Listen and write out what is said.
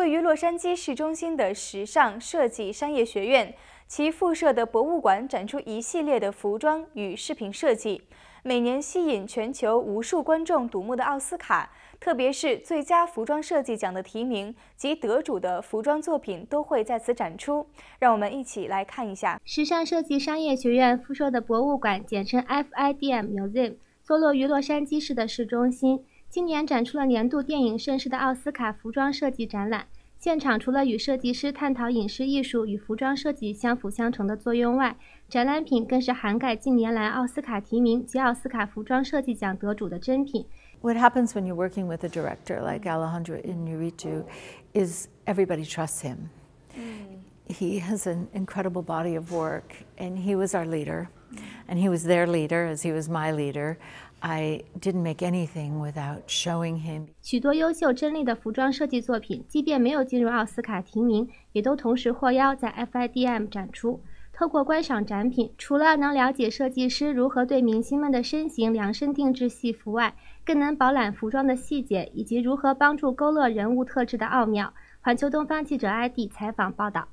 位于洛杉矶市中心的时尚设计商业学院，其附设的博物馆展出一系列的服装与饰品设计。每年吸引全球无数观众瞩目的奥斯卡，特别是最佳服装设计奖的提名及得主的服装作品都会在此展出。让我们一起来看一下时尚设计商业学院附设的博物馆，简称 FIDM Museum，坐落于洛杉矶市的市中心。今年展出了年度电影盛事的奥斯卡服装设计展览。现场除了与设计师探讨影视艺术与服装设计相辅相成的作用外，展览品更是涵盖近年来奥斯卡提名及奥斯卡服装设计奖得主的珍品。What happens when you're working with a director like Alejandro Inarritu is everybody trusts him. Mm. He has an incredible body of work, and he was our leader. Mm. and he was their leader as he was my leader i didn't make anything without showing him 许多优秀真力的服装设计作品即便没有进入奥斯卡提名也都同时获邀在 fidm 展出透过观赏展品除了能了解设计师如何对明星们的身形量身定制戏服外更能饱览服装的细节以及如何帮助勾勒人物特质的奥妙环球东方记者 id 采访报道